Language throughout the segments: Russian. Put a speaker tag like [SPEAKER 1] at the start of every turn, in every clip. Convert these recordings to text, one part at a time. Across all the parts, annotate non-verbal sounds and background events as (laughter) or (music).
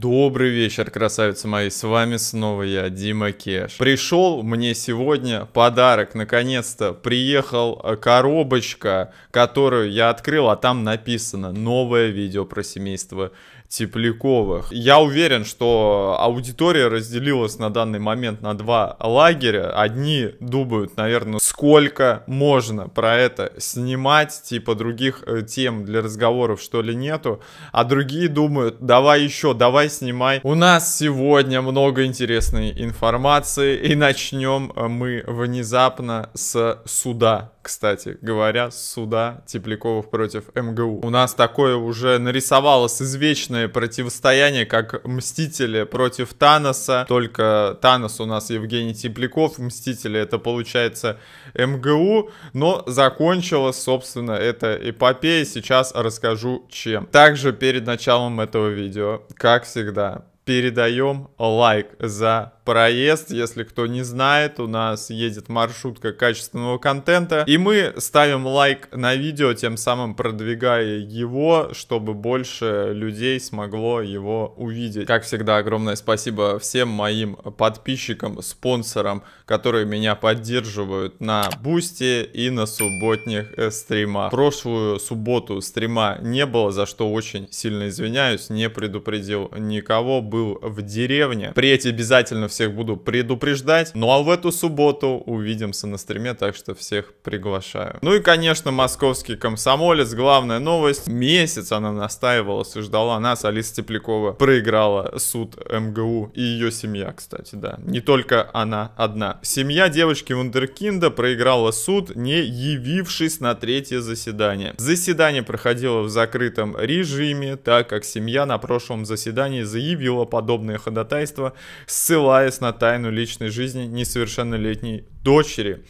[SPEAKER 1] Добрый вечер, красавицы мои, с вами снова я, Дима Кеш. Пришел мне сегодня подарок, наконец-то приехал э, коробочка, которую я открыл, а там написано новое видео про семейство Тепляковых. Я уверен, что аудитория разделилась на данный момент на два лагеря. Одни думают, наверное, сколько можно про это снимать, типа других э, тем для разговоров что ли нету, а другие думают, давай еще, давай снимай. У нас сегодня много интересной информации и начнем э, мы внезапно с суда кстати говоря, суда Тепляковых против МГУ. У нас такое уже нарисовалось извечное эпичное противостояние, как Мстители против Таноса. Только Танос у нас Евгений Тепляков, Мстители это получается МГУ. Но закончилась, собственно, эта эпопея. Сейчас расскажу чем. Также перед началом этого видео, как всегда, передаем лайк за проезд. Если кто не знает, у нас едет маршрутка качественного контента. И мы ставим лайк на видео, тем самым продвигая его, чтобы больше людей смогло его увидеть. Как всегда, огромное спасибо всем моим подписчикам, спонсорам, которые меня поддерживают на бусте и на субботних э, стримах. Прошлую субботу стрима не было, за что очень сильно извиняюсь, не предупредил никого, был в деревне. Приедь обязательно все всех буду предупреждать. Ну а в эту субботу увидимся на стриме, так что всех приглашаю. Ну и, конечно, московский комсомолец, главная новость. Месяц она настаивалась и ждала нас. Алиса Теплякова проиграла суд МГУ и ее семья, кстати, да. Не только она одна. Семья девочки Вундеркинда проиграла суд, не явившись на третье заседание. Заседание проходило в закрытом режиме, так как семья на прошлом заседании заявила подобное ходатайство, ссылаясь ссылаясь на тайну личной жизни несовершеннолетней дочери.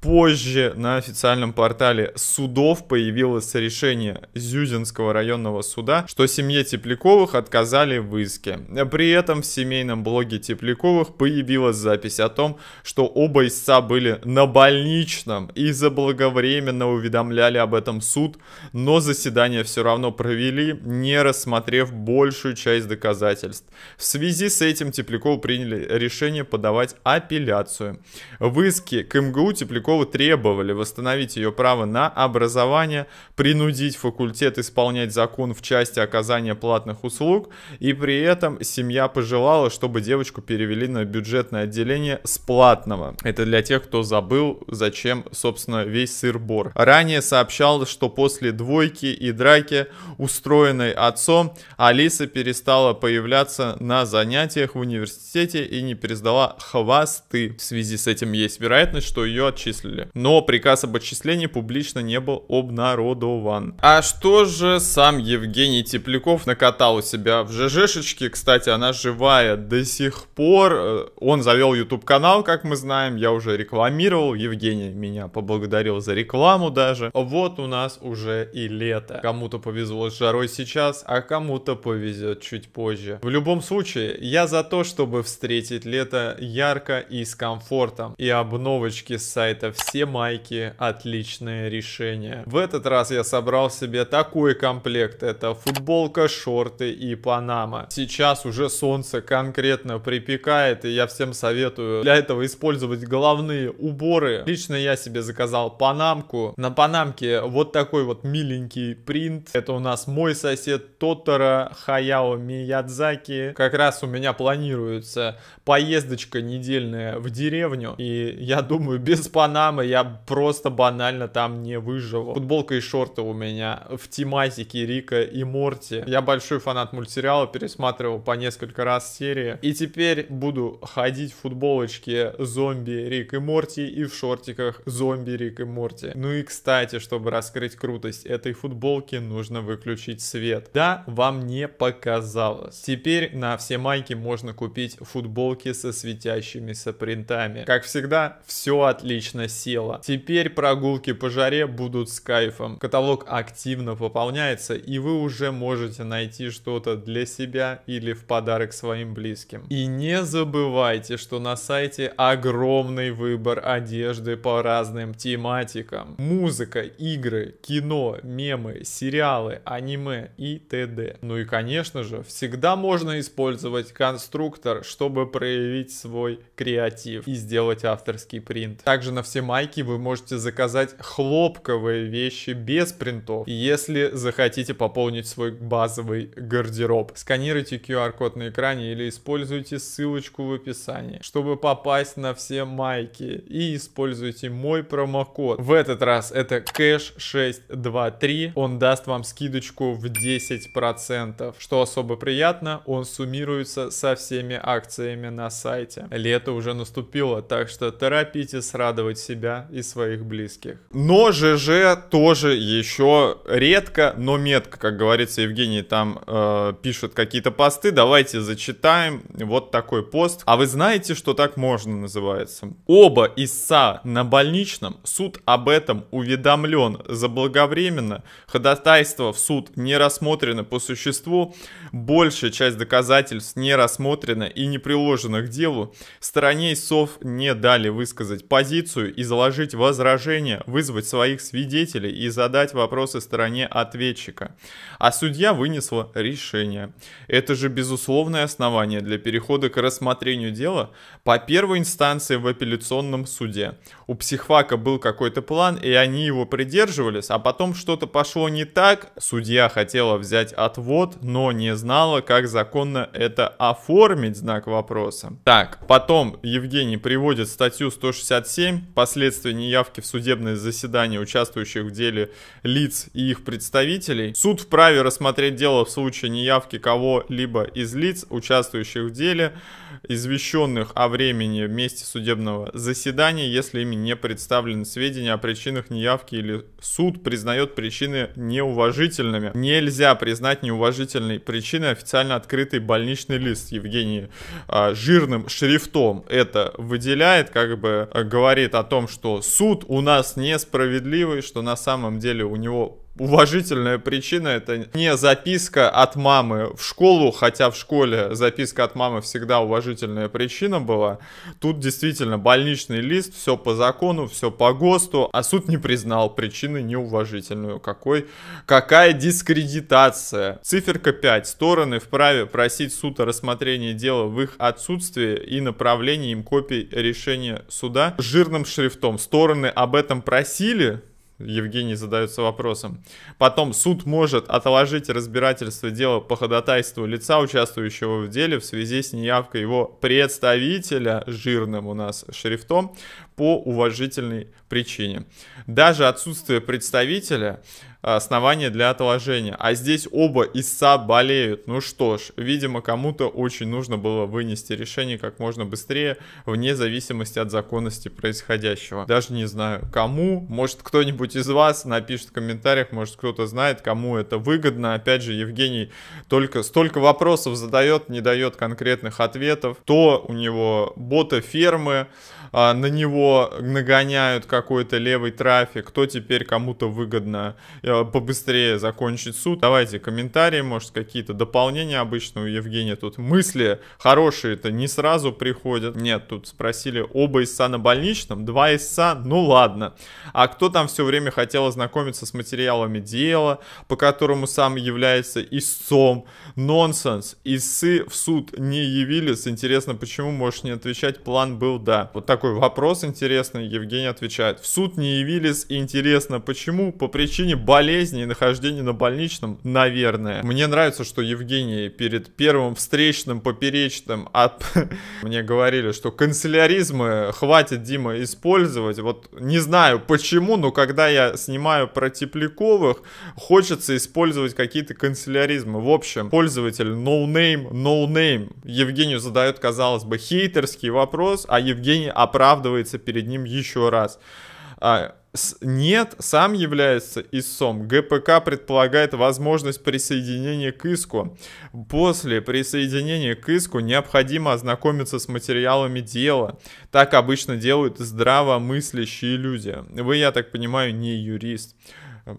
[SPEAKER 1] Позже на официальном портале судов появилось решение Зюзинского районного суда, что семье Тепляковых отказали в иске. При этом в семейном блоге Тепляковых появилась запись о том, что оба истца были на больничном и заблаговременно уведомляли об этом суд, но заседание все равно провели, не рассмотрев большую часть доказательств. В связи с этим Тепляков приняли решение подавать апелляцию. В иске к МГУ Тепляков Горчакова требовали восстановить ее право на образование, принудить факультет исполнять закон в части оказания платных услуг, и при этом семья пожелала, чтобы девочку перевели на бюджетное отделение с платного. Это для тех, кто забыл, зачем, собственно, весь сыр-бор. Ранее сообщалось, что после двойки и драки, устроенной отцом, Алиса перестала появляться на занятиях в университете и не пересдала хвасты. В связи с этим есть вероятность, что ее отчислили отчислили. Но приказ об отчислении публично не был обнародован. А что же сам Евгений Тепляков накатал у себя в ЖЖшечке? Кстати, она живая до сих пор. Э, он завел YouTube канал, как мы знаем. Я уже рекламировал. Евгений меня поблагодарил за рекламу даже. Вот у нас уже и лето. Кому-то повезло с жарой сейчас, а кому-то повезет чуть позже. В любом случае, я за то, чтобы встретить лето ярко и с комфортом. И обновочки с сайта это все майки отличное решение. В этот раз я собрал себе такой комплект. Это футболка, шорты и панама. Сейчас уже солнце конкретно припекает, и я всем советую для этого использовать головные уборы. Лично я себе заказал панамку. На панамке вот такой вот миленький принт. Это у нас мой сосед Тотора Хаяо Миядзаки. Как раз у меня планируется поездочка недельная в деревню, и я думаю, без панамки Панамы я просто банально там не выживу. Футболка и шорты у меня в тематике Рика и Морти. Я большой фанат мультсериала, пересматривал по несколько раз серии. И теперь буду ходить в футболочке зомби Рик и Морти и в шортиках зомби Рик и Морти. Ну и кстати, чтобы раскрыть крутость этой футболки, нужно выключить свет. Да, вам не показалось. Теперь на все майки можно купить футболки со светящимися принтами. Как всегда, все отлично села. Теперь прогулки по жаре будут с кайфом. Каталог активно пополняется, и вы уже можете найти что-то для себя или в подарок своим близким. И не забывайте, что на сайте огромный выбор одежды по разным тематикам. Музыка, игры, кино, мемы, сериалы, аниме и т.д. Ну и конечно же, всегда можно использовать конструктор, чтобы проявить свой креатив и сделать авторский принт. Также на все стоимости майки вы можете заказать хлопковые вещи без принтов, если захотите пополнить свой базовый гардероб. Сканируйте QR-код на экране или используйте ссылочку в описании, чтобы попасть на все майки. И используйте мой промокод. В этот раз это кэш623. Он даст вам скидочку в 10%. Что особо приятно, он суммируется со всеми акциями на сайте. Лето уже наступило, так что торопитесь радовать себя и своих близких. Но ЖЖ тоже еще редко, но метко, как говорится, Евгений там э, пишет какие-то посты. Давайте зачитаем вот такой пост. А вы знаете, что так можно называется? Оба ИСА на больничном, суд об этом уведомлен заблаговременно, ходатайство в суд не рассмотрено по существу, большая часть доказательств не рассмотрена и не приложена к делу, стороне ИСов не дали высказать позицию и заложить возражения, вызвать своих свидетелей и задать вопросы стороне ответчика. А судья вынесла решение. Это же безусловное основание для перехода к рассмотрению дела по первой инстанции в апелляционном суде. У психфака был какой-то план, и они его придерживались, а потом что-то пошло не так. Судья хотела взять отвод, но не знала, как законно это оформить, знак вопроса. Так, потом Евгений приводит статью 167 последствия неявки в судебное заседание участвующих в деле лиц и их представителей. Суд вправе рассмотреть дело в случае неявки кого-либо из лиц, участвующих в деле, извещенных о времени месте судебного заседания, если ими не представлены сведения о причинах неявки или суд признает причины неуважительными. Нельзя признать неуважительной причиной официально открытый больничный лист, Евгении а, Жирным шрифтом это выделяет, как бы а, говорит о том, что суд у нас несправедливый, что на самом деле у него уважительная причина. Это не записка от мамы в школу, хотя в школе записка от мамы всегда уважительная причина была. Тут действительно больничный лист, все по закону, все по ГОСТу, а суд не признал причины неуважительную. Какой, какая дискредитация. Циферка 5. Стороны вправе просить суд о рассмотрении дела в их отсутствии и направлении им копий решения суда жирным шрифтом. Стороны об этом просили, Евгений задается вопросом. Потом суд может отложить разбирательство дела по ходатайству лица, участвующего в деле в связи с неявкой его представителя, жирным у нас шрифтом, по уважительной причине. Даже отсутствие представителя основание для отложения. А здесь оба ИСА болеют. Ну что ж, видимо, кому-то очень нужно было вынести решение как можно быстрее, вне зависимости от законности происходящего. Даже не знаю, кому. Может, кто-нибудь из вас напишет в комментариях, может, кто-то знает, кому это выгодно. Опять же, Евгений только столько вопросов задает, не дает конкретных ответов. То у него бота фермы, а, на него нагоняют какой-то левый трафик, то теперь кому-то выгодно Э, побыстрее закончить суд. Давайте комментарии, может, какие-то дополнения обычно у Евгения тут. Мысли хорошие-то не сразу приходят. Нет, тут спросили оба истца на больничном, два истца, ну ладно. А кто там все время хотел ознакомиться с материалами дела, по которому сам является истцом? Нонсенс. Исы в суд не явились. Интересно, почему, можешь не отвечать, план был да. Вот такой вопрос интересный, Евгений отвечает. В суд не явились, интересно, почему? По причине болезни болезни и нахождения на больничном, наверное. Мне нравится, что Евгений перед первым встречным, поперечным от... А (laughs) мне говорили, что канцеляризмы хватит, Дима, использовать. Вот не знаю почему, но когда я снимаю про Тепляковых, хочется использовать какие-то канцеляризмы. В общем, пользователь no name, no name Евгению задает, казалось бы, хейтерский вопрос, а Евгений оправдывается перед ним еще раз. А, с, нет, сам является истцом. ГПК предполагает возможность присоединения к иску. После присоединения к иску необходимо ознакомиться с материалами дела. Так обычно делают здравомыслящие люди. Вы, я так понимаю, не юрист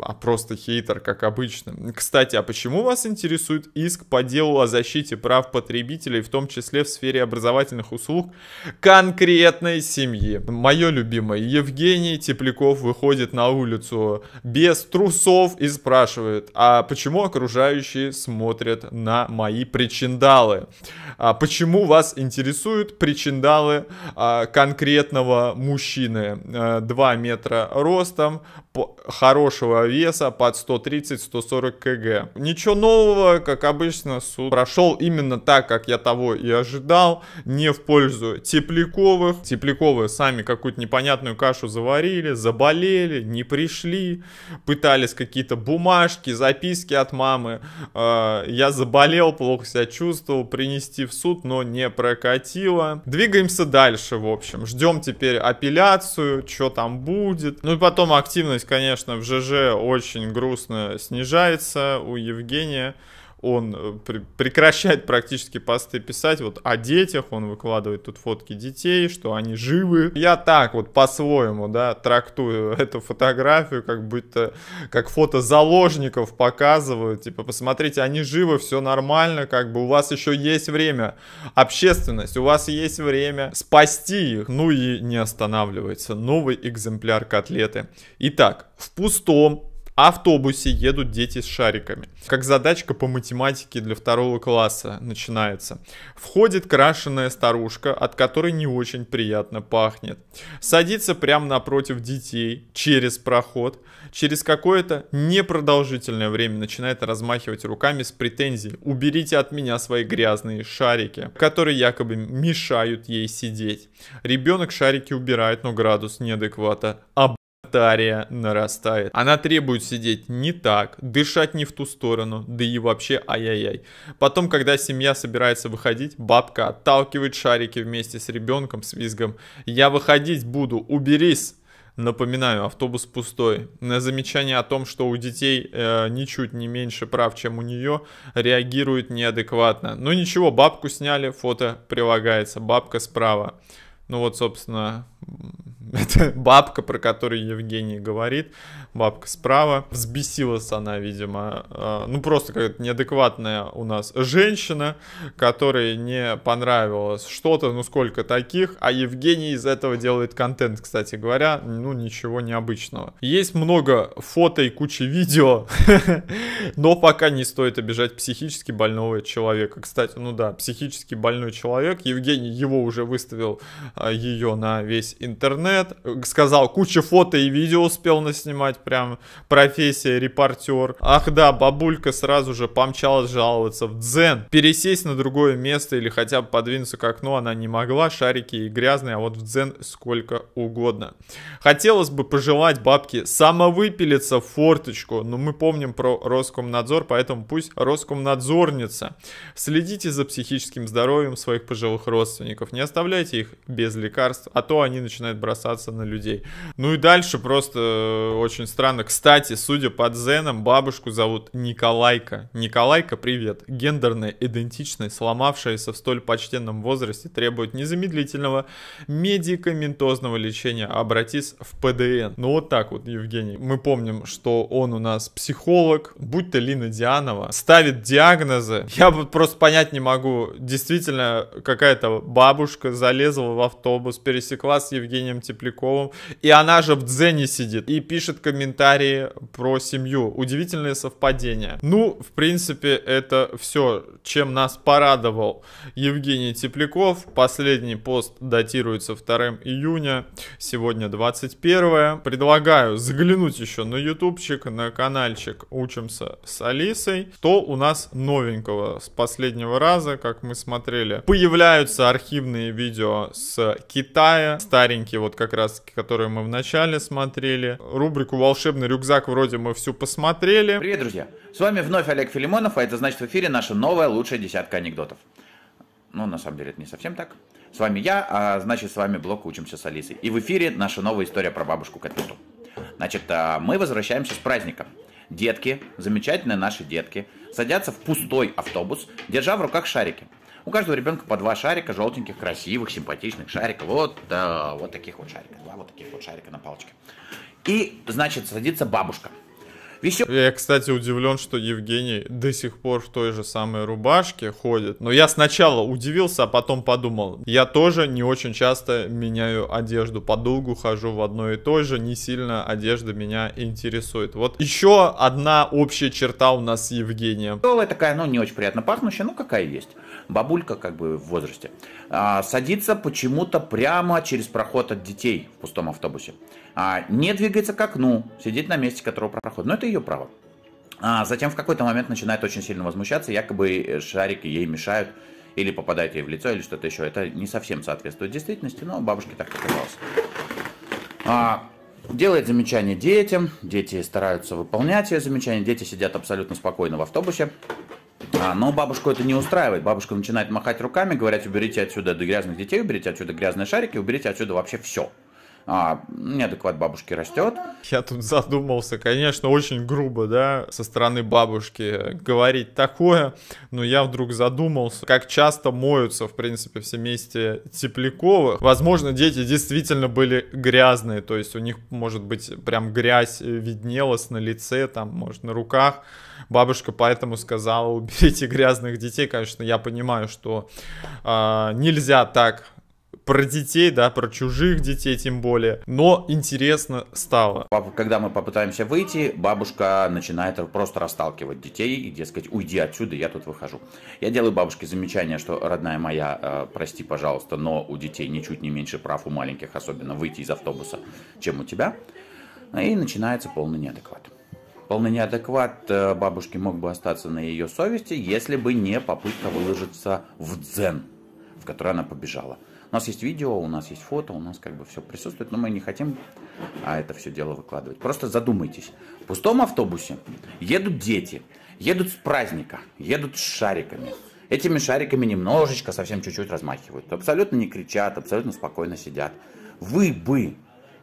[SPEAKER 1] а просто хейтер, как обычно. Кстати, а почему вас интересует иск по делу о защите прав потребителей, в том числе в сфере образовательных услуг конкретной семьи? Мое любимое, Евгений Тепляков выходит на улицу без трусов и спрашивает, а почему окружающие смотрят на мои причиндалы? А почему вас интересуют причиндалы а, конкретного мужчины? Э, а, 2 метра ростом, хорошего веса под 130-140 кг. Ничего нового, как обычно, суд прошел именно так, как я того и ожидал, не в пользу Тепляковых. Тепляковы сами какую-то непонятную кашу заварили, заболели, не пришли, пытались какие-то бумажки, записки от мамы. А, я заболел, плохо себя чувствовал, принести в суд, но не прокатило. Двигаемся дальше, в общем. Ждем теперь апелляцию, что там будет. Ну и потом активность конечно, в ЖЖ очень грустно снижается у Евгения он э, пр- прекращает практически посты писать. Вот о детях он выкладывает тут фотки детей, что они живы. Я так вот по-своему, да, трактую (laughs) эту фотографию, как будто как фото заложников показываю. Типа, посмотрите, они живы, все нормально, как бы у вас еще есть время. Общественность, у вас есть время спасти их. Ну и не останавливается новый экземпляр котлеты. Итак, в пустом автобусе едут дети с шариками. Как задачка по математике для второго класса начинается. Входит крашеная старушка, от которой не очень приятно пахнет. Садится прямо напротив детей, через проход. Через какое-то непродолжительное время начинает размахивать руками с претензией «Уберите от меня свои грязные шарики», которые якобы мешают ей сидеть. Ребенок шарики убирает, но градус неадеквата. А тария нарастает. Она требует сидеть не так, дышать не в ту сторону, да и вообще ай-яй-яй. Потом, когда семья собирается выходить, бабка отталкивает шарики вместе с ребенком с визгом. «Я выходить буду, уберись!» Напоминаю, автобус пустой. На замечание о том, что у детей э, ничуть не меньше прав, чем у нее, реагирует неадекватно. Ну ничего, бабку сняли, фото прилагается, бабка справа. Ну вот, собственно, (laughs) Это бабка, про которую Евгений говорит. Бабка справа. Взбесилась она, видимо. А, ну, просто какая-то неадекватная у нас женщина, которой не понравилось что-то, ну, сколько таких. А Евгений из этого делает контент, кстати говоря. Ну, ничего необычного. Есть много фото и куча видео, (laughs) но пока не стоит обижать психически больного человека. Кстати, ну да, психически больной человек. Евгений его уже выставил а, ее на весь интернет интернет, сказал, куча фото и видео успел наснимать, прям профессия репортер. Ах да, бабулька сразу же помчалась жаловаться в дзен. Пересесть на другое место или хотя бы подвинуться к окну она не могла, шарики и грязные, а вот в дзен сколько угодно. Хотелось бы пожелать бабке самовыпилиться в форточку, но мы помним про Роскомнадзор, поэтому пусть Роскомнадзорница. Следите за психическим здоровьем своих пожилых родственников, не оставляйте их без лекарств, а то они начинают бросаться бросаться на людей. Ну и дальше просто э, очень странно. Кстати, судя по дзенам, бабушку зовут Николайка. Николайка, привет. Гендерная идентичность, сломавшаяся в столь почтенном возрасте, требует незамедлительного медикаментозного лечения. Обратись в ПДН. Ну вот так вот, Евгений. Мы помним, что он у нас психолог, будь то Лина Дианова, ставит диагнозы. Я вот просто понять не могу. Действительно, какая-то бабушка залезла в автобус, пересекла с Евгением типа. Тепляковым. И она же в Дзене сидит и пишет комментарии про семью. Удивительное совпадение. Ну, в принципе, это все, чем нас порадовал Евгений Тепляков. Последний пост датируется 2 июня. Сегодня 21. Предлагаю заглянуть еще на ютубчик, на каналчик «Учимся с Алисой». Что у нас новенького с последнего раза, как мы смотрели? Появляются архивные видео с Китая. Старенькие, вот как как раз, которую мы вначале
[SPEAKER 2] смотрели. Рубрику «Волшебный рюкзак» вроде мы всю посмотрели. Привет, друзья! С вами вновь Олег Филимонов, а это значит в эфире наша новая лучшая десятка анекдотов. Ну, на самом деле, это не совсем так. С вами я, а значит, с вами блок «Учимся с Алисой». И в эфире наша новая история про бабушку Катуту. Значит, а, мы возвращаемся с праздником. Детки, замечательные наши детки, садятся в пустой автобус, держа в руках шарики – у каждого ребенка по два шарика, желтеньких, красивых, симпатичных шариков. Вот, да, вот таких вот шариков, Два вот таких вот шарика на палочке. И, значит, садится бабушка веселый. Я, кстати, удивлен, что Евгений
[SPEAKER 1] до сих пор в той же самой рубашке ходит. Но я сначала удивился, а потом подумал. Я тоже не очень часто меняю одежду. Подолгу хожу в одной и той же. Не сильно одежда меня интересует. Вот еще одна общая черта у нас с
[SPEAKER 2] Евгением. Такая, ну, не очень приятно пахнущая, ну, какая есть. Бабулька, как бы, в возрасте. А, садится почему-то прямо через проход от детей в пустом автобусе. А, не двигается к окну, сидит на месте, которого проход. Но ну, это ее право. А затем в какой-то момент начинает очень сильно возмущаться, якобы э, шарики ей мешают или попадают ей в лицо, или что-то еще. Это не совсем соответствует действительности, но бабушке так показалось. А, делает замечания детям, дети стараются выполнять ее замечания, дети сидят абсолютно спокойно в автобусе. А, но бабушку это не устраивает. Бабушка начинает махать руками, говорить, уберите отсюда грязных детей, уберите отсюда грязные шарики, уберите отсюда вообще все а, неадекват бабушки растет. Я тут задумался, конечно, очень грубо, да, со стороны бабушки
[SPEAKER 1] говорить такое, но я вдруг задумался, как часто моются, в принципе, в семействе Тепляковых. Возможно, дети действительно были грязные, то есть у них, может быть, прям грязь виднелась на лице, там, может, на руках. Бабушка поэтому сказала, уберите грязных детей. Конечно, я понимаю, что э, нельзя так про детей, да, про чужих детей тем более. Но интересно
[SPEAKER 2] стало. Когда мы попытаемся выйти, бабушка начинает просто расталкивать детей и, дескать, уйди отсюда, я тут выхожу. Я делаю бабушке замечание, что, родная моя, э, прости, пожалуйста, но у детей ничуть не меньше прав у маленьких, особенно выйти из автобуса, чем у тебя. И начинается полный неадекват. Полный неадекват э, бабушки мог бы остаться на ее совести, если бы не попытка выложиться в дзен, в который она побежала. У нас есть видео, у нас есть фото, у нас как бы все присутствует, но мы не хотим а это все дело выкладывать. Просто задумайтесь. В пустом автобусе едут дети, едут с праздника, едут с шариками. Этими шариками немножечко, совсем чуть-чуть размахивают. Абсолютно не кричат, абсолютно спокойно сидят. Вы бы,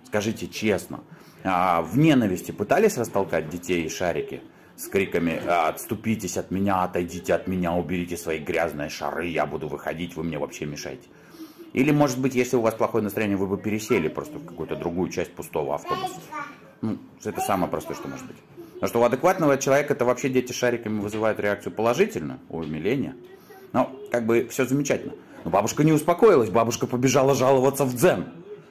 [SPEAKER 2] скажите честно, а, в ненависти пытались растолкать детей и шарики? с криками «А, «Отступитесь от меня, отойдите от меня, уберите свои грязные шары, я буду выходить, вы мне вообще мешаете». Или, может быть, если у вас плохое настроение, вы бы пересели просто в какую-то другую часть пустого автобуса. Ну, это самое простое, что может быть. Потому что у адекватного человека это вообще дети шариками вызывают реакцию положительно, умиление. Но как бы все замечательно. Но бабушка не успокоилась, бабушка побежала жаловаться в дзен.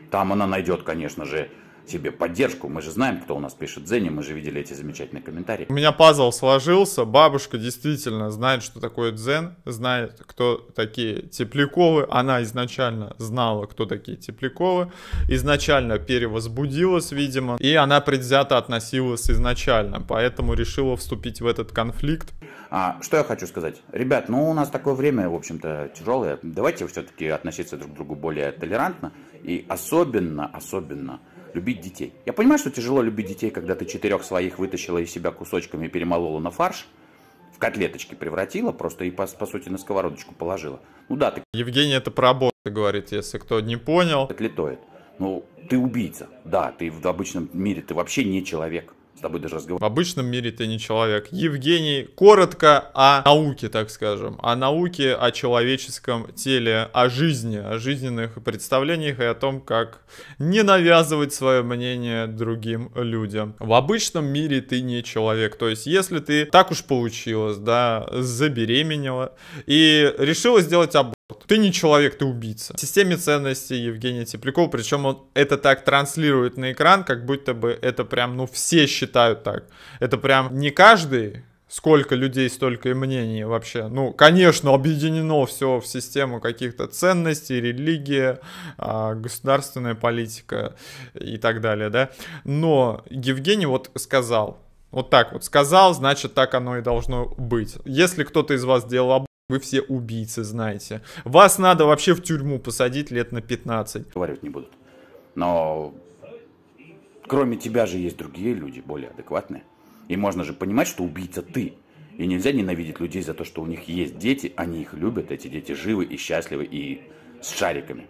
[SPEAKER 2] Там она найдет, конечно же, тебе поддержку. Мы же знаем, кто у нас пишет Дзене, мы же видели эти замечательные комментарии. У меня
[SPEAKER 1] пазл сложился, бабушка действительно знает, что такое Дзен, знает, кто такие Тепляковы. Она изначально знала, кто такие Тепляковы, изначально перевозбудилась, видимо, и она предвзято относилась изначально, поэтому решила вступить в этот конфликт.
[SPEAKER 2] А, что я хочу сказать? Ребят, ну у нас такое время, в общем-то, тяжелое. Давайте все-таки относиться друг к другу более толерантно. И особенно, особенно любить детей. Я понимаю, что тяжело любить детей, когда ты четырех своих вытащила из себя кусочками, перемолола на фарш, в котлеточки превратила просто и, по, по сути, на сковородочку положила. Ну да, ты... Евгений, это про босса говорит, если кто не понял. Котлетоид. Ну, ты убийца. Да, ты в обычном мире, ты вообще не человек с тобой даже разговаривать.
[SPEAKER 1] В обычном мире ты не человек. Евгений, коротко о науке, так скажем. О науке, о человеческом теле, о жизни, о жизненных представлениях и о том, как не навязывать свое мнение другим людям. В обычном мире ты не человек. То есть, если ты так уж получилось, да, забеременела и решила сделать аборт, ты не человек, ты убийца. В системе ценностей Евгения Теплякова, причем он это так транслирует на экран, как будто бы это прям, ну, все считают так. Это прям не каждый, сколько людей, столько и мнений вообще. Ну, конечно, объединено все в систему каких-то ценностей, религия, а, государственная политика и так далее, да. Но Евгений вот сказал, вот так вот сказал, значит, так оно и должно быть. Если кто-то из вас делал вы все убийцы, знаете. Вас надо вообще в тюрьму посадить лет на 15. Говорить не будут.
[SPEAKER 2] Но кроме тебя же есть другие люди, более адекватные. И можно же понимать, что убийца ты. И нельзя ненавидеть людей за то, что у них есть дети, они их любят, эти дети живы и счастливы и с шариками.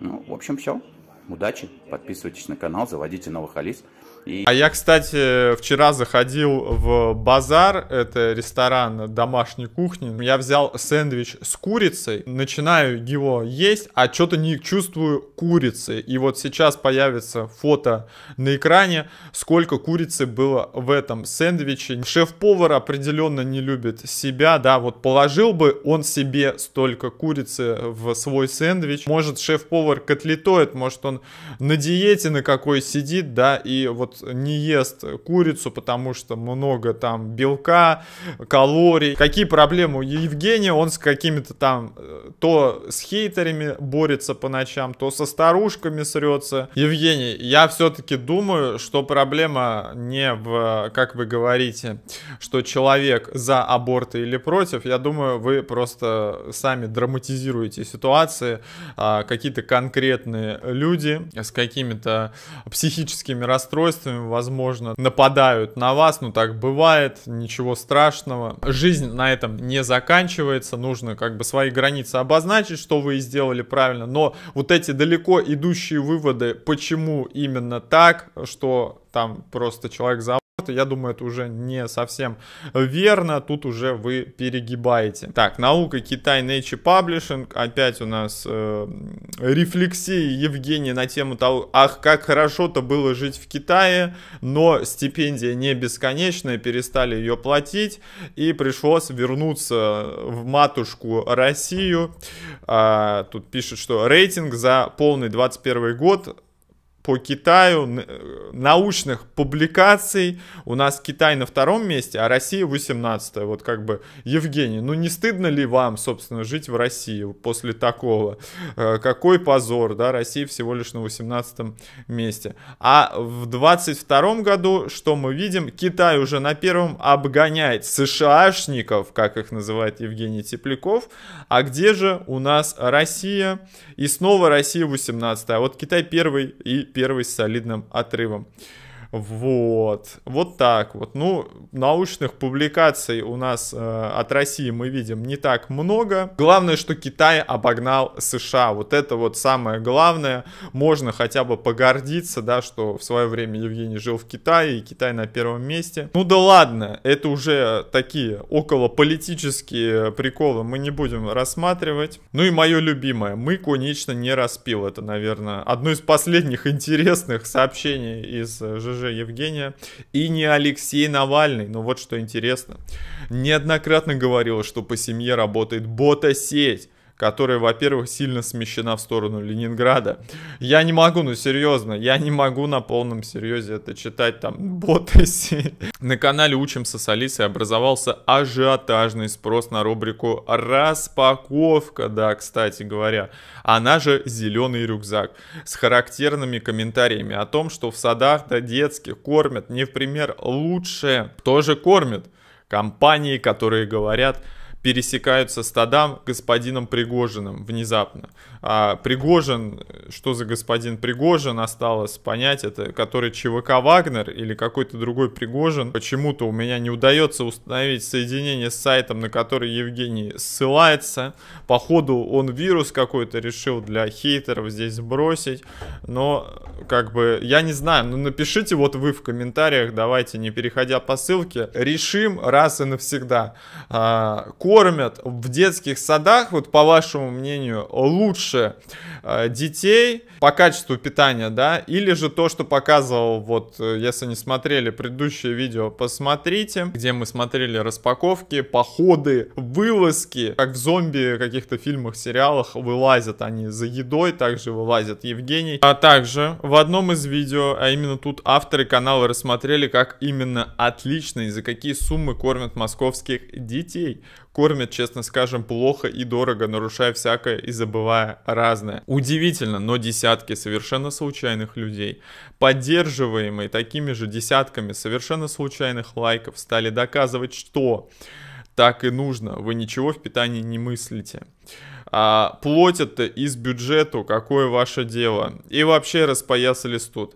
[SPEAKER 2] Ну, в общем, все. Удачи, подписывайтесь на канал, заводите новых Алис. И... А я, кстати, вчера заходил в базар, это
[SPEAKER 1] ресторан домашней кухни. Я взял сэндвич с курицей, начинаю его есть, а что-то не чувствую курицы. И вот сейчас появится фото на экране, сколько курицы было в этом сэндвиче. Шеф-повар определенно не любит себя, да, вот положил бы он себе столько курицы в свой сэндвич. Может, шеф-повар котлетоид, может, он на диете на какой сидит, да, и вот не ест курицу, потому что много там белка, калорий. Какие проблемы у Евгения? Он с какими-то там э, то с хейтерами борется по ночам, то со старушками срется. Евгений, я все-таки думаю, что проблема не в, как вы говорите, что человек за аборты или против. Я думаю, вы просто сами драматизируете ситуации. А, какие-то конкретные люди с какими-то психическими расстройствами средствами, возможно, нападают на вас, ну так бывает, ничего страшного. Жизнь на этом не заканчивается, нужно как бы свои границы обозначить, что вы сделали правильно, но вот эти далеко идущие выводы, почему именно так, что там просто человек за четвертый, я думаю, это уже не совсем верно, тут уже вы перегибаете. Так, наука Китай Nature Publishing, опять у нас э, рефлексии Евгения на тему того, ах, как хорошо-то было жить в Китае, но стипендия не бесконечная, перестали ее платить, и пришлось вернуться в матушку Россию. А, тут пишет, что рейтинг за полный 21 год по Китаю э, научных публикаций. У нас Китай на втором месте, а Россия 18 Вот как бы, Евгений, ну не стыдно ли вам, собственно, жить в России после такого? Э, какой позор, да, Россия всего лишь на 18 месте. А в 22 году, что мы видим, Китай уже на первом обгоняет СШАшников, как их называет Евгений Тепляков. А где же у нас Россия? И снова Россия 18 а вот Китай первый и первый с солидным отрывом. Вот, вот так вот. Ну, научных публикаций у нас э, от России мы видим не так много. Главное, что Китай обогнал США. Вот это вот самое главное. Можно хотя бы погордиться, да, что в свое время Евгений жил в Китае, и Китай на первом месте. Ну да ладно, это уже такие около политические приколы мы не будем рассматривать. Ну и мое любимое, мы конечно не распил. Это, наверное, одно из последних интересных сообщений из ЖЖ же Евгения, и не Алексей Навальный. Но вот что интересно. Неоднократно говорила, что по семье работает бота-сеть которая, во-первых, сильно смещена в сторону Ленинграда. Я не могу, ну серьезно, я не могу на полном серьезе это читать, там, боты. На канале «Учимся с Алисой» образовался ажиотажный спрос на рубрику «Распаковка», да, кстати говоря. Она же «Зеленый рюкзак» с характерными комментариями о том, что в садах до детских кормят не в пример лучше, Тоже кормят. Компании, которые говорят, пересекаются стадам господином Пригожиным внезапно. А Пригожин что за господин Пригожин осталось понять, это который ЧВК Вагнер или какой-то другой Пригожин. Почему-то у меня не удается установить соединение с сайтом, на который Евгений ссылается. Походу он вирус какой-то решил для хейтеров здесь бросить. Но как бы я не знаю, ну напишите вот вы в комментариях, давайте не переходя по ссылке, решим раз и навсегда. А, кормят в детских садах, вот по вашему мнению, лучше а, детей детей по качеству питания, да, или же то, что показывал, вот, э, если не смотрели предыдущее видео, посмотрите, где мы смотрели распаковки, походы, вылазки, как в зомби каких-то фильмах, сериалах вылазят они за едой, также вылазят Евгений. А также в одном из видео, а именно тут авторы канала рассмотрели, как именно отлично и за какие суммы кормят московских детей кормят, честно скажем, плохо и дорого, нарушая всякое и забывая разное. Удивительно, но десятки совершенно случайных людей, поддерживаемые такими же десятками совершенно случайных лайков, стали доказывать, что так и нужно, вы ничего в питании не мыслите. А, платят из бюджету, какое ваше дело. И вообще распоясались тут.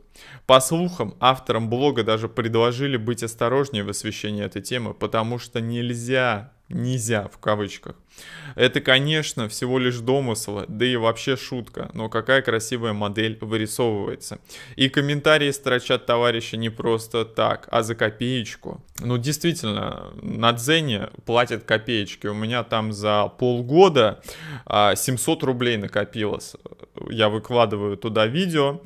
[SPEAKER 1] По слухам, авторам блога даже предложили быть осторожнее в освещении этой темы, потому что нельзя нельзя в кавычках. Это, конечно, всего лишь домыслы, да и вообще шутка, но какая красивая модель вырисовывается. И комментарии строчат товарищи не просто так, а за копеечку. Ну, действительно, на Дзене платят копеечки. У меня там за полгода 700 а, рублей накопилось. Я выкладываю туда видео.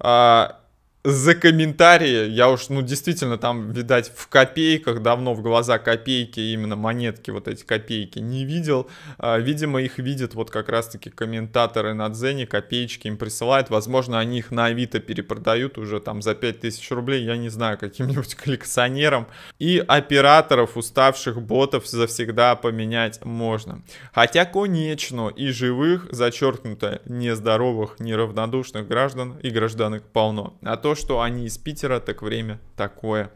[SPEAKER 1] А, за комментарии. Я уж, ну, действительно, там, видать, в копейках, давно в глаза копейки, именно монетки, вот эти копейки, не видел. А, видимо, их видят вот как раз-таки комментаторы на Дзене, копеечки им присылают. Возможно, они их на Авито перепродают уже там за 5000 рублей, я не знаю, каким-нибудь (laughs) коллекционерам. И операторов, уставших ботов завсегда поменять можно. Хотя, конечно, и живых, зачеркнуто, нездоровых, неравнодушных граждан и гражданок полно. А то, что они из Питера, так время такое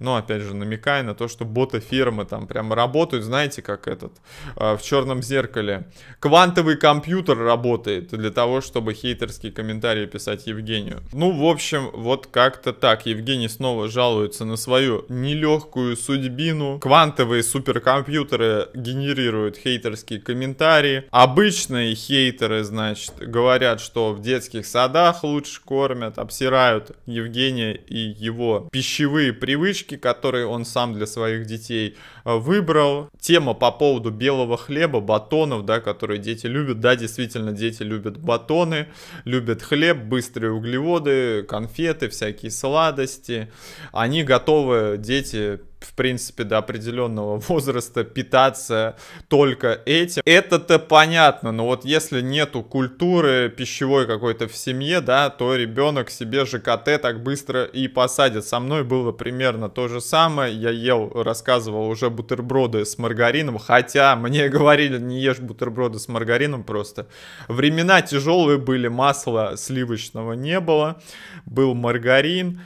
[SPEAKER 1] но ну, опять же намекая на то, что боты фирмы там прям работают, знаете, как этот э, в черном зеркале. Квантовый компьютер работает для того, чтобы хейтерские комментарии писать Евгению. Ну, в общем, вот как-то так. Евгений снова жалуется на свою нелегкую судьбину. Квантовые суперкомпьютеры генерируют хейтерские комментарии. Обычные хейтеры, значит, говорят, что в детских садах лучше кормят, обсирают Евгения и его пищевые привычки привычки, которые он сам для своих детей э, выбрал. Тема по поводу белого хлеба, батонов, да, которые дети любят. Да, действительно, дети любят батоны, любят хлеб, быстрые углеводы, конфеты, всякие сладости. Они готовы, дети, в принципе, до определенного возраста питаться только этим. Это-то понятно, но вот если нету культуры пищевой какой-то в семье, да, то ребенок себе ЖКТ так быстро и посадит. Со мной было примерно то же самое. Я ел, рассказывал уже бутерброды с маргарином, хотя мне (laughs) говорили, не ешь бутерброды с маргарином просто. Времена тяжелые были, масла сливочного не было, был маргарин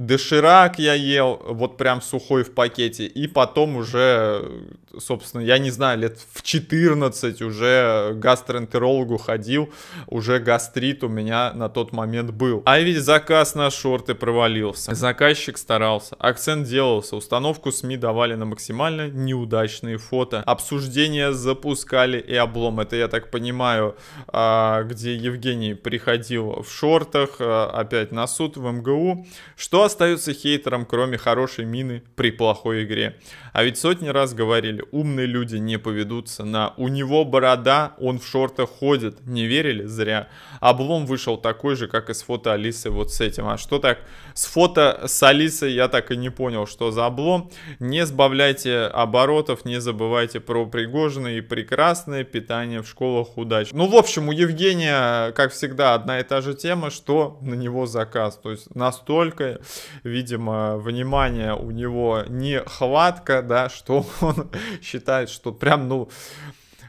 [SPEAKER 1] доширак я ел, вот прям сухой в пакете, и потом уже собственно, я не знаю, лет в 14 уже гастроэнтерологу ходил, уже гастрит у меня на тот момент был. А ведь заказ на шорты провалился. Заказчик старался, акцент делался, установку СМИ давали на максимально неудачные фото. Обсуждение запускали и облом. Это я так понимаю, а, где Евгений приходил в шортах, а, опять на суд в МГУ. Что остается хейтером, кроме хорошей мины при плохой игре? А ведь сотни раз говорили, верили. Умные люди не поведутся на «у него борода, он в шортах ходит». Не верили? Зря. Облом вышел такой же, как и с фото Алисы вот с этим. А что так? С фото с Алисой я так и не понял, что за облом. Не сбавляйте оборотов, не забывайте про Пригожина и прекрасное питание в школах удачи. Ну, в общем, у Евгения, как всегда, одна и та же тема, что на него заказ. То есть настолько, видимо, внимания у него не хватка, да, что он считает, что прям, ну,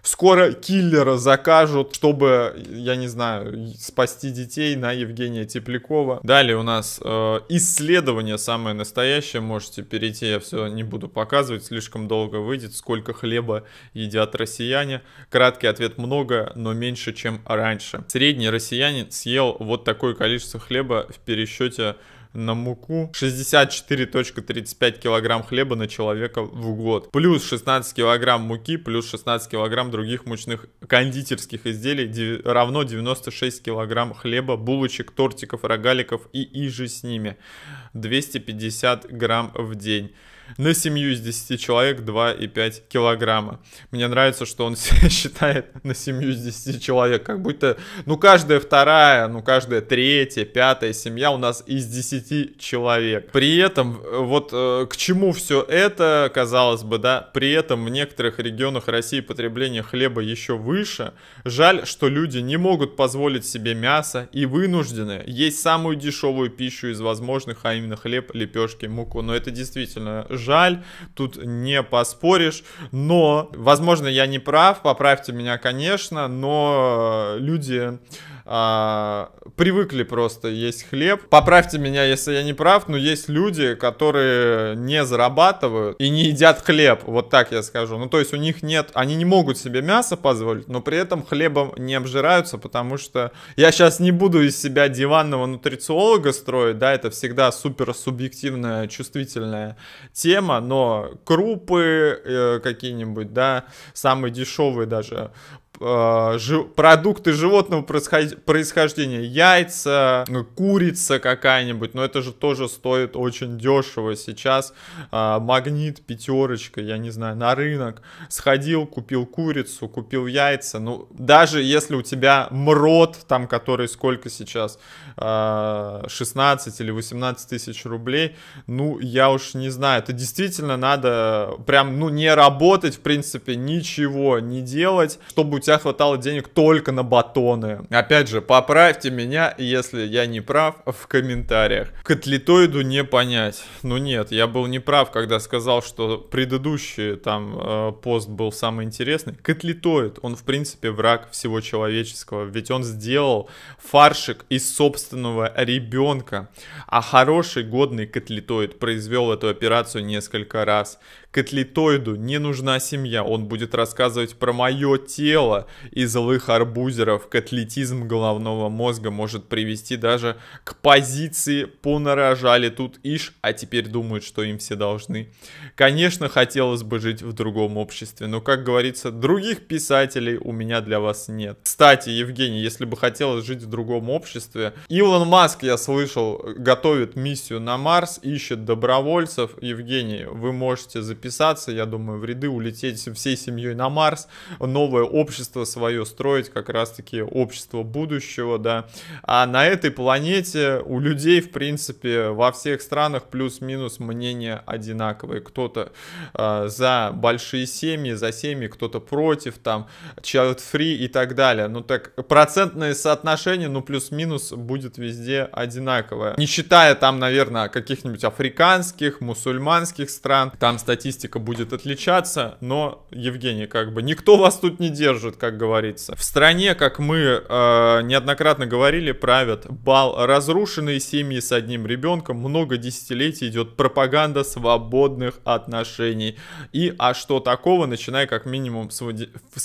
[SPEAKER 1] скоро киллера закажут, чтобы, я не знаю, спасти детей на Евгения Теплякова. Далее у нас э, исследование самое настоящее, можете перейти, я все не буду показывать, слишком долго выйдет, сколько хлеба едят россияне. Краткий ответ много, но меньше, чем раньше. Средний россиянин съел вот такое количество хлеба в пересчете на муку, 64.35 килограмм хлеба на человека в год, плюс 16 килограмм муки, плюс 16 килограмм других мучных кондитерских изделий, равно 96 килограмм хлеба, булочек, тортиков, рогаликов и иже с ними, 250 грамм в день на семью из 10 человек 2,5 килограмма. Мне нравится, что он (laughs) считает на семью из 10 человек, как будто, ну, каждая вторая, ну, каждая третья, пятая семья у нас из 10 человек. При этом, э, вот э, к чему все это, казалось бы, да, при этом в некоторых регионах России потребление хлеба еще выше. Жаль, что люди не могут позволить себе мясо и вынуждены есть самую дешевую пищу из возможных, а именно хлеб, лепешки, муку. Но это действительно жаль, тут не поспоришь, но, возможно, я не прав, поправьте меня, конечно, но э, люди а, привыкли просто есть хлеб. Поправьте меня, если я не прав, но есть люди, которые не зарабатывают и не едят хлеб, вот так я скажу. Ну, то есть у них нет, они не могут себе мясо позволить, но при этом хлебом не обжираются, потому что я сейчас не буду из себя диванного нутрициолога строить, да, это всегда супер субъективная, чувствительная тема, но крупы э, какие-нибудь, да, самые дешевые даже Э, жи- продукты животного происхождения, яйца, э, курица какая-нибудь, но это же тоже стоит очень дешево сейчас. Э, магнит, пятерочка, я не знаю, на рынок сходил, купил курицу, купил яйца. Ну, даже если у тебя мрот, там, который сколько сейчас, э, 16 или 18 тысяч рублей, ну, я уж не знаю, это действительно надо прям, ну, не работать, в принципе, ничего не делать, чтобы у тебя тебя хватало денег только на батоны. Опять же, поправьте меня, если я не прав, в комментариях. Котлетоиду не понять. Ну нет, я был не прав, когда сказал, что предыдущий там э, пост был самый интересный. Котлетоид, он в принципе враг всего человеческого, ведь он сделал фаршик из собственного ребенка. А хороший годный котлетоид произвел эту операцию несколько раз. Котлетоиду не нужна семья. Он будет рассказывать про мое тело и злых арбузеров. Котлетизм головного мозга может привести даже к позиции понарожали тут ишь, а теперь думают, что им все должны. Конечно, хотелось бы жить в другом обществе, но, как говорится, других писателей у меня для вас нет. Кстати, Евгений, если бы хотелось жить в другом обществе, Илон Маск, я слышал, готовит миссию на Марс, ищет добровольцев. Евгений, вы можете записать записаться, я думаю, в ряды, улететь всей семьей на Марс, новое общество свое строить, как раз-таки общество будущего, да. А на этой планете у людей, в принципе, во всех странах плюс-минус мнения одинаковые. Кто-то э, за большие семьи, за семьи, кто-то против, там, child-free и так далее. Ну так, процентное соотношение, ну плюс-минус будет везде одинаковое. Не считая там, наверное, каких-нибудь африканских, мусульманских стран, там статистика статистика будет отличаться, но, Евгений, как бы никто вас тут не держит, как говорится. В стране, как мы э, неоднократно говорили, правят бал разрушенные семьи с одним ребенком, много десятилетий идет пропаганда свободных отношений. И а что такого, начиная как минимум с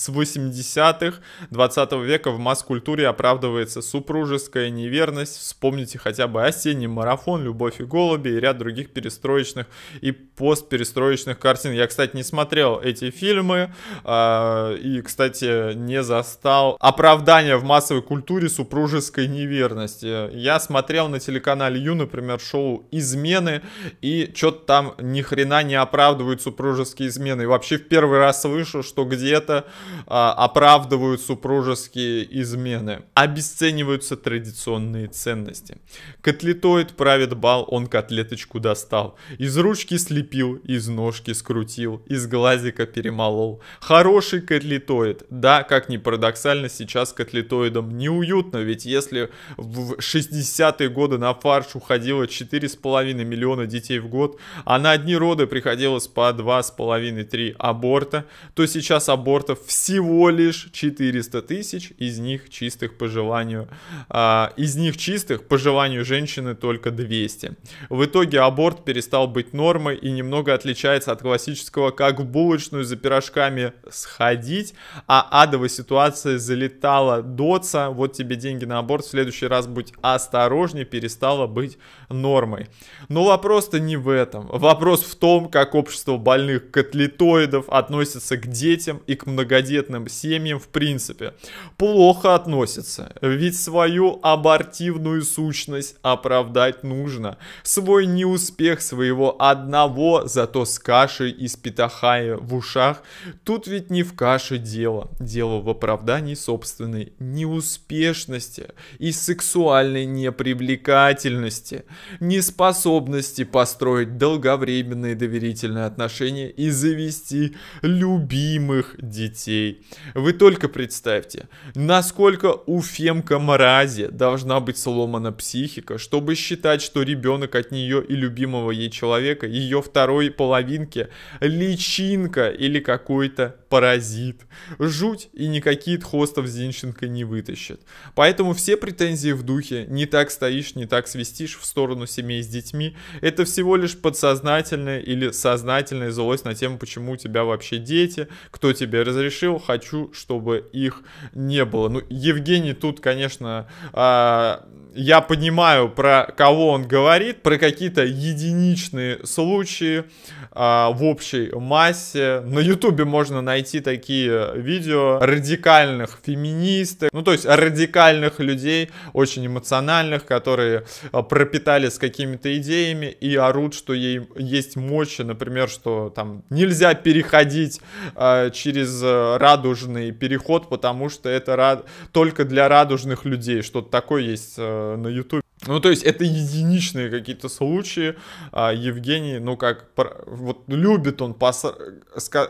[SPEAKER 1] 80-х 20 века в масс-культуре оправдывается супружеская неверность, вспомните хотя бы осенний марафон, любовь и голуби и ряд других перестроечных и постперестроечных художественных картин. Я, кстати, не смотрел эти фильмы э, и, кстати, не застал оправдания в массовой культуре супружеской неверности. Я смотрел на телеканале Ю, например, шоу «Измены», и что-то там ни хрена не оправдывают супружеские измены. И вообще в первый раз слышу, что где-то э, оправдывают супружеские измены. Обесцениваются традиционные ценности. Котлетоид правит бал, он котлеточку достал. Из ручки слепил, из ножки ножки скрутил, из глазика перемолол. Хороший котлетоид. Да, как ни парадоксально, сейчас котлетоидом неуютно, ведь если в 60-е годы на фарш уходило 4,5 миллиона детей в год, а на одни роды приходилось по 2,5-3 аборта, то сейчас абортов всего лишь 400 тысяч, из них чистых по желанию, а, из них чистых по желанию женщины только 200. В итоге аборт перестал быть нормой и немного отличается от от классического «как в булочную за пирожками сходить», а адовая ситуация залетала доца, вот тебе деньги на аборт, в следующий раз будь осторожнее, перестала быть нормой. Но вопрос-то не в этом. Вопрос в том, как общество больных котлетоидов относится к детям и к многодетным семьям в принципе. Плохо относится, ведь свою абортивную сущность оправдать нужно. Свой неуспех своего одного, зато скажет каши из петахая в ушах. Тут ведь не в каше дело. Дело в оправдании собственной неуспешности и сексуальной непривлекательности, неспособности построить долговременные доверительные отношения и завести любимых детей. Вы только представьте, насколько у Фемка Мрази должна быть сломана психика, чтобы считать, что ребенок от нее и любимого ей человека, ее второй половинки, личинке, личинка или какой-то паразит. Жуть и никакие хостов Зинченко не вытащит. Поэтому все претензии в духе «не так стоишь, не так свистишь» в сторону семей с детьми – это всего лишь подсознательная или сознательная злость на тему, почему у тебя вообще дети, кто тебе разрешил, хочу, чтобы их не было. Ну, Евгений тут, конечно, э, я понимаю, про кого он говорит, про какие-то единичные случаи э, в общей массе. На Ютубе можно найти найти такие видео радикальных феминисток, ну то есть радикальных людей, очень эмоциональных, которые а, пропитались какими-то идеями и орут, что ей есть мощи, например, что там нельзя переходить э, через а, радужный переход, потому что это рад... только для радужных людей, что-то такое есть э, на YouTube. Ну, то есть это единичные какие-то случаи. А, Евгений, ну, как, вот любит он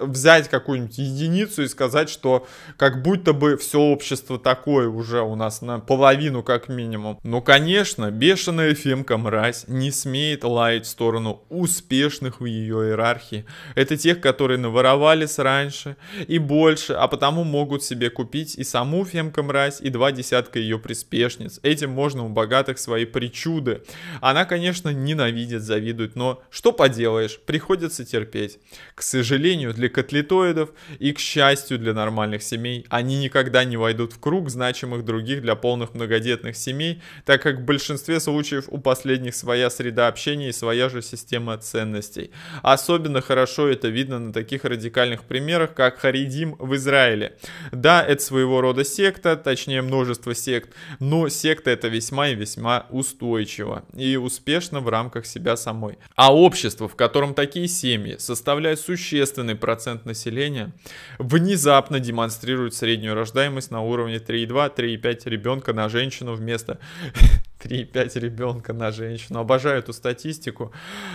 [SPEAKER 1] взять какую-нибудь единицу и сказать, что как будто бы все общество такое уже у нас на половину как минимум. Ну конечно, бешеная фемка мразь не смеет лаять в сторону успешных в ее иерархии. Это тех, которые наворовались раньше и больше, а потому могут себе купить и саму фемка мразь, и два десятка ее приспешниц. Этим можно у богатых свои свои причуды. Она, конечно, ненавидит, завидует, но что поделаешь, приходится терпеть. К сожалению, для котлетоидов и, к счастью, для нормальных семей, они никогда не войдут в круг значимых других для полных многодетных семей, так как в большинстве случаев у последних своя среда общения и своя же система ценностей. Особенно хорошо это видно на таких радикальных примерах, как Харидим в Израиле. Да, это своего рода секта, точнее множество сект, но секта это весьма и весьма она устойчива и успешна в рамках себя самой. А общество, в котором такие семьи составляют существенный процент населения, внезапно демонстрирует среднюю рождаемость на уровне 3,2-3,5 ребенка на женщину вместо (laughs) 3,5 ребенка на женщину. Обожаю эту статистику.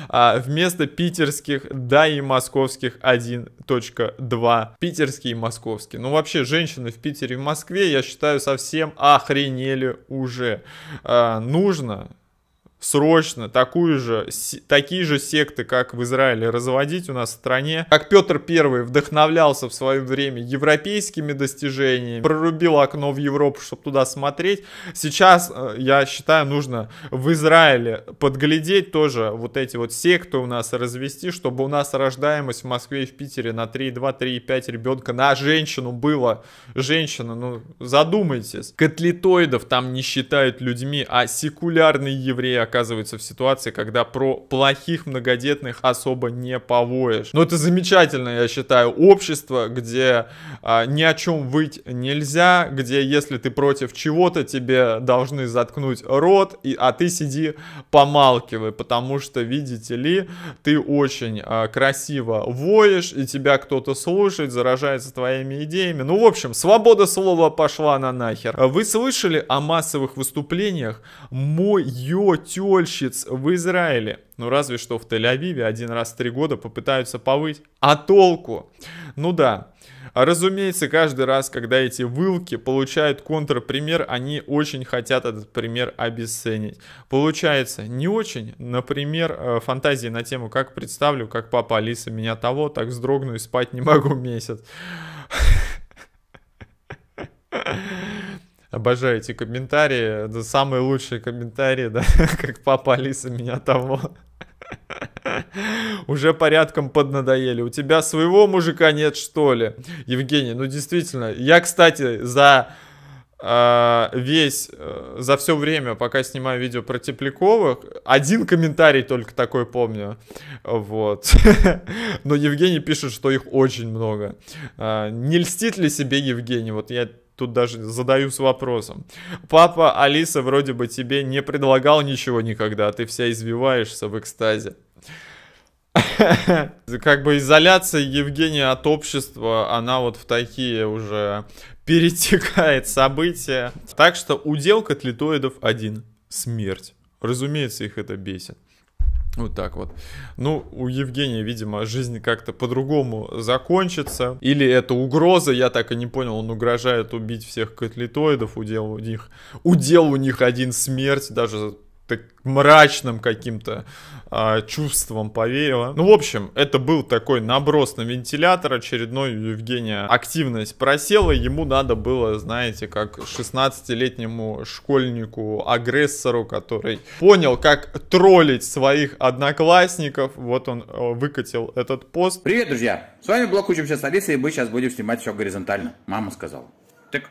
[SPEAKER 1] А, вместо питерских, да и московских 1.2. Питерские и московские. Ну вообще, женщины в Питере и в Москве, я считаю, совсем охренели уже. А, нужно срочно такую же, такие же секты, как в Израиле, разводить у нас в стране. Как Петр Первый вдохновлялся в свое время европейскими достижениями, прорубил окно в Европу, чтобы туда смотреть. Сейчас, э, я считаю, нужно в Израиле подглядеть тоже вот эти вот секты у нас развести, чтобы у нас рождаемость в Москве и в Питере на 3,2-3,5 ребенка на женщину было. Женщина, ну задумайтесь. Котлетоидов там не считают людьми, а секулярные евреи оказываются в ситуации, когда про плохих многодетных особо не повоешь. Но ну, это замечательно, я считаю, общество, где а, ни о чем быть нельзя, где если ты против чего-то, тебе должны заткнуть рот, и, а ты сиди помалкивай, потому что, видите ли, ты очень а, красиво воешь, и тебя кто-то слушает, заражается твоими идеями. Ну, в общем, свобода слова пошла на нахер. Вы слышали о массовых выступлениях? Мой YouTube тёльщиц в Израиле. Ну разве что в Тель-Авиве один раз в три года попытаются повыть. А толку? Ну да. разумеется, каждый раз, когда эти вылки получают контрпример, они очень хотят этот пример обесценить. Получается, не очень, например, э, фантазии на тему «Как представлю, как папа Алиса меня того, так вздрогну и спать не могу (laughs) месяц». Обожаю эти комментарии. Да, самые лучшие комментарии, да, (laughs) как папа Алиса меня того. (laughs) Уже порядком поднадоели. У тебя своего мужика нет, что ли? Евгений, ну действительно. Я, кстати, за э, весь, э, за все время, пока снимаю видео про Тепляковых, один комментарий только такой помню. Вот. (laughs) Но Евгений пишет, что их очень много. Э, не льстит ли себе Евгений? Вот я Тут даже задаюсь вопросом. Папа, Алиса вроде бы тебе не предлагал ничего никогда, а ты вся извиваешься в экстазе.
[SPEAKER 2] (laughs)
[SPEAKER 1] Как бы изоляция Евгения от общества, она вот в такие уже перетекает события. Так что удел котлетоидов один. Смерть. Разумеется, их это бесит. Вот так вот. Ну, у Евгения, видимо, жизнь как-то по-другому закончится. Или это угроза, я так и не понял. Он угрожает убить всех котлетоидов. Удел у них, удел у них один смерть. Даже так мрачным каким-то э, чувством повеяло. Ну, в общем, это был такой наброс на вентилятор очередной. Евгения активность просела, ему надо было, знаете, как 16-летнему школьнику-агрессору, который понял, как троллить своих
[SPEAKER 2] одноклассников.
[SPEAKER 1] Вот он э, выкатил этот
[SPEAKER 2] пост. Привет, друзья! С вами Блок «Учимся с Алисой», и мы сейчас будем снимать все горизонтально. Мама сказала. Так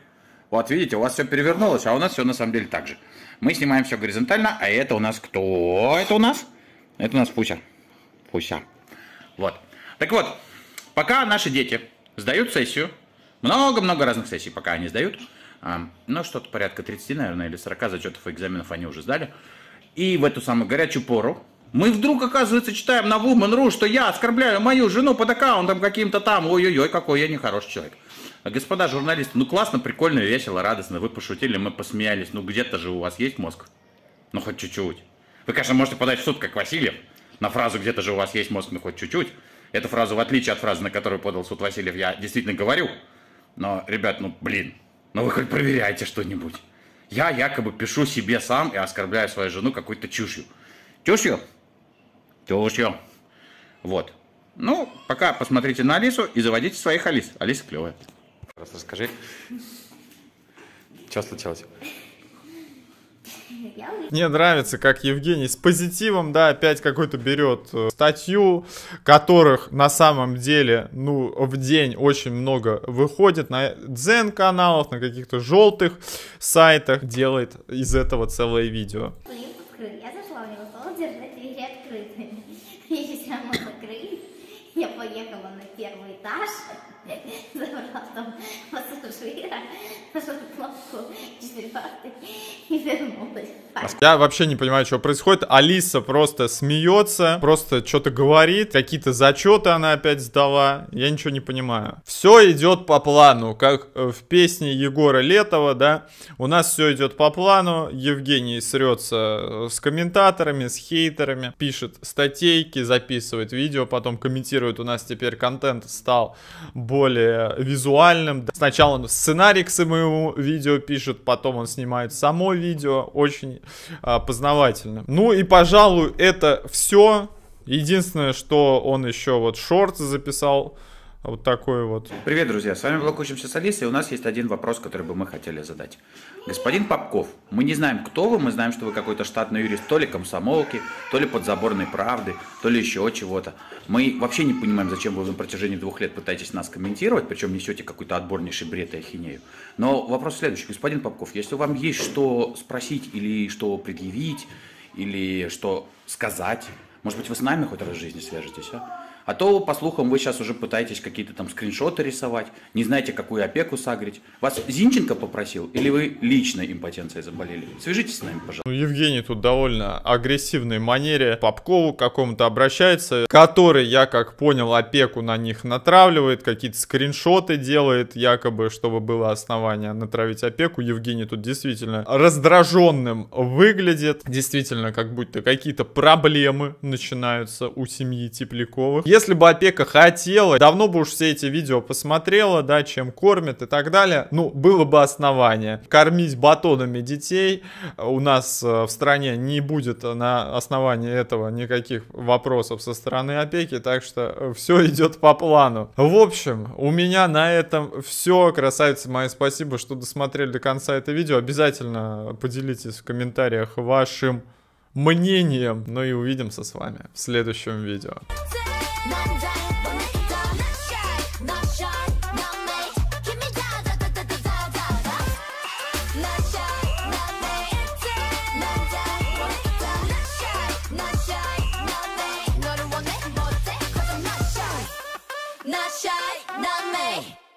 [SPEAKER 2] вот видите, у вас все перевернулось, а у нас все на самом деле так же. Мы снимаем все горизонтально, а это у нас кто? Это у нас? Это у нас Пуся. Пуся. Вот. Так вот, пока наши дети сдают сессию, много-много разных сессий пока они сдают, ну, что-то порядка 30, наверное, или 40 зачетов и экзаменов они уже сдали, и в эту самую горячую пору мы вдруг, оказывается, читаем на Woman.ru, что я оскорбляю мою жену под аккаунтом каким-то там, ой-ой-ой, какой я нехороший человек. А, Господа журналисты, ну классно, прикольно, весело, радостно, вы пошутили, мы посмеялись, ну где-то же у вас есть мозг? Ну хоть чуть-чуть. Вы, конечно, можете подать в суд, как Васильев, на фразу «где-то же у вас есть мозг, ну хоть чуть-чуть». Эту фразу, в отличие от фразы, на которую подал суд Васильев, я действительно говорю. Но, ребят, ну блин, ну вы хоть проверяйте что-нибудь. Я якобы пишу себе сам и оскорбляю свою жену какой-то чушью. Чушью? Чушью. Вот. Ну, пока посмотрите на Алису и заводите своих Алис. Алиса клевая. Раз расскажи, что случилось?
[SPEAKER 1] Мне нравится, как Евгений с позитивом, да, опять какой-то берет э, статью, которых на самом деле, ну, в день очень много выходит на дзен-каналах, на каких-то желтых сайтах, делает из этого целое видео. Я зашла, у него холодер, двери открыты.
[SPEAKER 2] (laughs) Я сейчас мама я поехала на первый этаж. Забрав там пассажира, нажал кнопку четвертой и вернулась.
[SPEAKER 1] Я вообще не понимаю, что происходит. Алиса просто смеется, просто что-то говорит. Какие-то зачеты она опять сдала. Я ничего не понимаю. Все идет по плану, как в песне Егора Летова, да. У нас все идет по плану. Евгений срется э, с комментаторами, с хейтерами, пишет статейки, записывает видео, потом комментирует. У нас теперь контент стал более визуальным. Сначала он сценарий к своему видео пишет, потом он снимает само видео. Очень а, познавательно. Ну и, пожалуй, это все.
[SPEAKER 2] Единственное, что он еще вот шорт записал. Вот такой вот. Привет, друзья. С вами Блок Учимся с Алисой. И у нас есть один вопрос, который бы мы хотели задать. Господин Попков, мы не знаем, кто вы, мы знаем, что вы какой-то штатный юрист то ли комсомолки, то ли подзаборной правды, то ли еще чего-то. Мы вообще не понимаем, зачем вы на протяжении двух лет пытаетесь нас комментировать, причем несете какой-то отборнейший бред и ахинею. Но вопрос следующий. Господин Попков, если вам есть что спросить или что предъявить, или что сказать, может быть, вы с нами хоть раз в жизни свяжетесь, а? А то, по слухам, вы сейчас уже пытаетесь какие-то там скриншоты рисовать, не знаете, какую опеку сагрить. Вас Зинченко попросил или вы лично импотенцией заболели?
[SPEAKER 1] Свяжитесь с нами, пожалуйста. Ну, Евгений тут довольно агрессивной манере Попкову какому-то обращается, который, я как понял, опеку на них натравливает, какие-то скриншоты делает, якобы, чтобы было основание натравить опеку. Евгений тут действительно раздраженным выглядит. Действительно, как будто какие-то проблемы начинаются у семьи Тепляковых. Если бы опека хотела, давно бы уж все эти видео посмотрела, да, чем кормят и так далее. Ну, было бы основание. Кормить батонами детей у нас э, в стране не будет на основании этого никаких вопросов со стороны опеки, так что все идет по плану. В общем, у меня на этом все. Красавицы мои, спасибо, что досмотрели до конца это видео. Обязательно поделитесь в комментариях вашим мнением. Ну и увидимся с вами в следующем видео. Nine, nine.